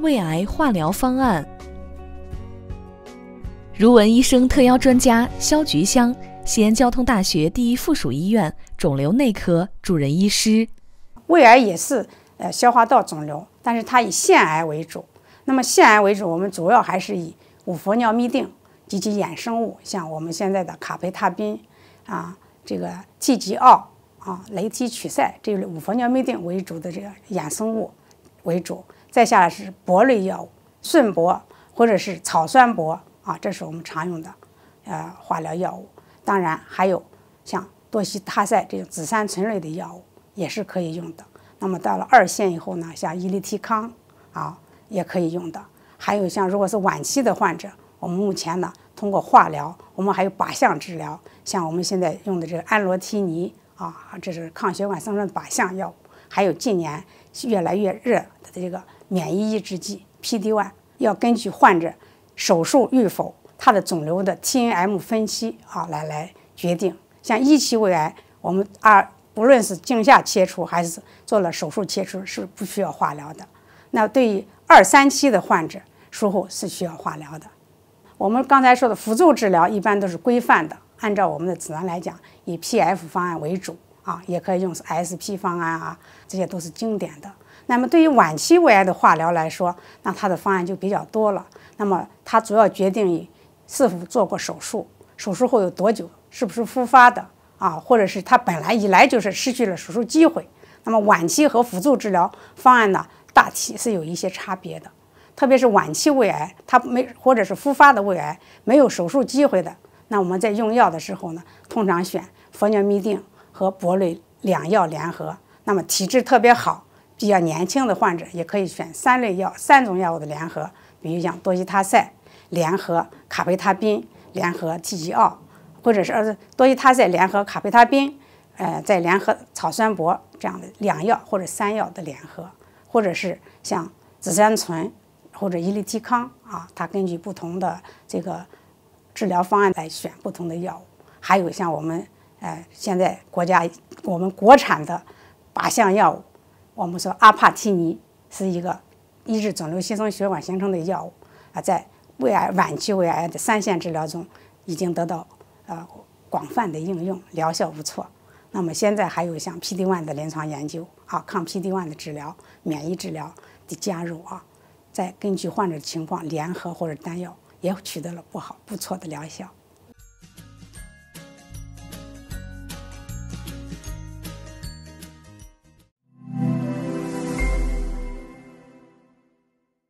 胃癌化疗方案，如闻医生特邀专家肖菊香，西安交通大学第一附属医院肿瘤内科主任医师。胃癌也是呃消化道肿瘤，但是它以腺癌为主。那么腺癌为主，我们主要还是以五氟尿嘧啶及其衍生物，像我们现在的卡培他滨啊，这个替吉奥啊，雷替曲塞这五氟尿嘧啶为主的这个衍生物为主。再下来是铂类药物，顺铂或者是草酸铂啊，这是我们常用的呃化疗药物。当然还有像多西他赛这种紫杉醇类的药物也是可以用的。那么到了二线以后呢，像伊利替康啊也可以用的。还有像如果是晚期的患者，我们目前呢通过化疗，我们还有靶向治疗，像我们现在用的这个安罗替尼啊，这是抗血管生成的靶向药物。还有近年越来越热的这个。免疫抑制剂 P D one 要根据患者手术与否，他的肿瘤的 T N M 分期啊来来决定。像一期胃癌，我们二不论是镜下切除还是做了手术切除，是不需要化疗的。那对于二三期的患者，术后是需要化疗的。我们刚才说的辅助治疗一般都是规范的，按照我们的指南来讲，以 P F 方案为主啊，也可以用 S P 方案啊，这些都是经典的。那么对于晚期胃癌的化疗来说，那它的方案就比较多了。那么它主要决定于是否做过手术，手术后有多久，是不是复发的啊，或者是它本来一来就是失去了手术机会。那么晚期和辅助治疗方案呢，大体是有一些差别的。特别是晚期胃癌，它没或者是复发的胃癌没有手术机会的，那我们在用药的时候呢，通常选佛尿嘧啶和铂类两药联合。那么体质特别好。比较年轻的患者也可以选三类药、三种药物的联合，比如像多西他赛联合卡培他滨联合替吉奥，或者是多西他赛联合卡培他滨，呃，再联合草酸铂这样的两药或者三药的联合，或者是像紫杉醇或者伊利替康啊，它根据不同的这个治疗方案来选不同的药物。还有像我们呃现在国家我们国产的靶向药物。我们说阿帕替尼是一个抑制肿瘤新生血管形成的药物啊，在胃癌晚期胃癌的三线治疗中已经得到呃广泛的应用，疗效不错。那么现在还有像 PD one 的临床研究啊，抗 PD one 的治疗、免疫治疗的加入啊，在根据患者的情况联合或者单药，也取得了不好不错的疗效。